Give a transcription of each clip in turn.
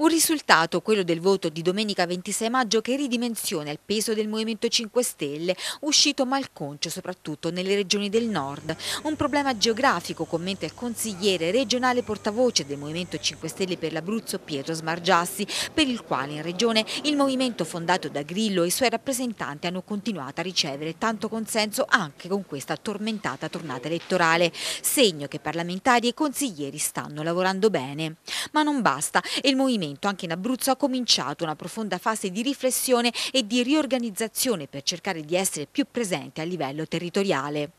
Un risultato, quello del voto di domenica 26 maggio, che ridimensiona il peso del Movimento 5 Stelle, uscito malconcio soprattutto nelle regioni del nord. Un problema geografico, commenta il consigliere regionale portavoce del Movimento 5 Stelle per l'Abruzzo Pietro Smargiassi, per il quale in regione il movimento fondato da Grillo e i suoi rappresentanti hanno continuato a ricevere tanto consenso anche con questa tormentata tornata elettorale. Segno che parlamentari e consiglieri stanno lavorando bene. Ma non basta e il Movimento momento anche in Abruzzo ha cominciato una profonda fase di riflessione e di riorganizzazione per cercare di essere più presente a livello territoriale.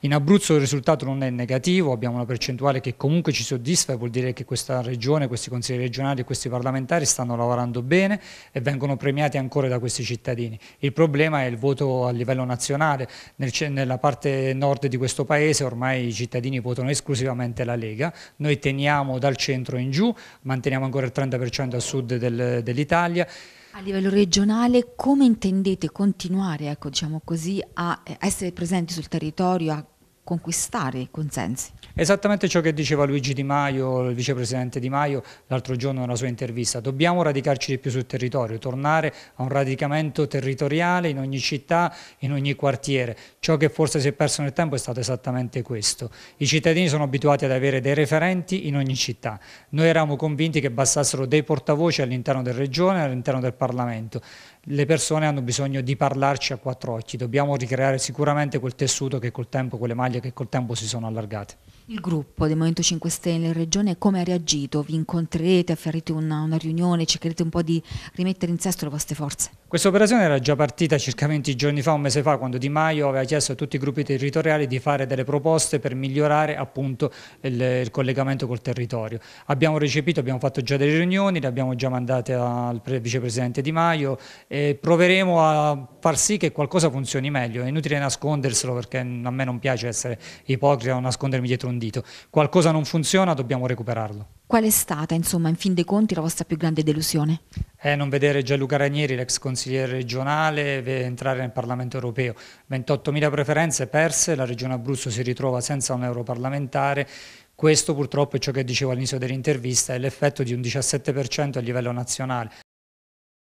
In Abruzzo il risultato non è negativo, abbiamo una percentuale che comunque ci soddisfa, vuol dire che questa regione, questi consigli regionali e questi parlamentari stanno lavorando bene e vengono premiati ancora da questi cittadini. Il problema è il voto a livello nazionale, Nel, nella parte nord di questo paese ormai i cittadini votano esclusivamente la Lega, noi teniamo dal centro in giù, manteniamo ancora il 30% a sud del, dell'Italia, a livello regionale come intendete continuare ecco, diciamo così, a eh, essere presenti sul territorio, a conquistare i consensi. Esattamente ciò che diceva Luigi Di Maio, il vicepresidente Di Maio, l'altro giorno nella sua intervista. Dobbiamo radicarci di più sul territorio, tornare a un radicamento territoriale in ogni città, in ogni quartiere. Ciò che forse si è perso nel tempo è stato esattamente questo. I cittadini sono abituati ad avere dei referenti in ogni città. Noi eravamo convinti che bastassero dei portavoce all'interno della regione, all'interno del Parlamento. Le persone hanno bisogno di parlarci a quattro occhi. Dobbiamo ricreare sicuramente quel tessuto che col tempo quelle maglie che col tempo si sono allargate. Il gruppo del Movimento 5 Stelle in Regione come ha reagito? Vi incontrerete, afferrete una, una riunione, cercherete un po' di rimettere in sesto le vostre forze? Questa operazione era già partita circa 20 giorni fa, un mese fa, quando Di Maio aveva chiesto a tutti i gruppi territoriali di fare delle proposte per migliorare appunto il, il collegamento col territorio. Abbiamo recepito, abbiamo fatto già delle riunioni, le abbiamo già mandate al vicepresidente Di Maio e proveremo a far sì che qualcosa funzioni meglio. È inutile nasconderselo perché a me non piace essere ipocrita o nascondermi dietro un approfondito. Qualcosa non funziona, dobbiamo recuperarlo. Qual è stata, insomma, in fin dei conti la vostra più grande delusione? È eh, non vedere Gianluca Ranieri, l'ex consigliere regionale, entrare nel Parlamento europeo. 28.000 preferenze perse, la regione Abruzzo si ritrova senza un europarlamentare. Questo purtroppo è ciò che dicevo all'inizio dell'intervista, è l'effetto di un 17% a livello nazionale.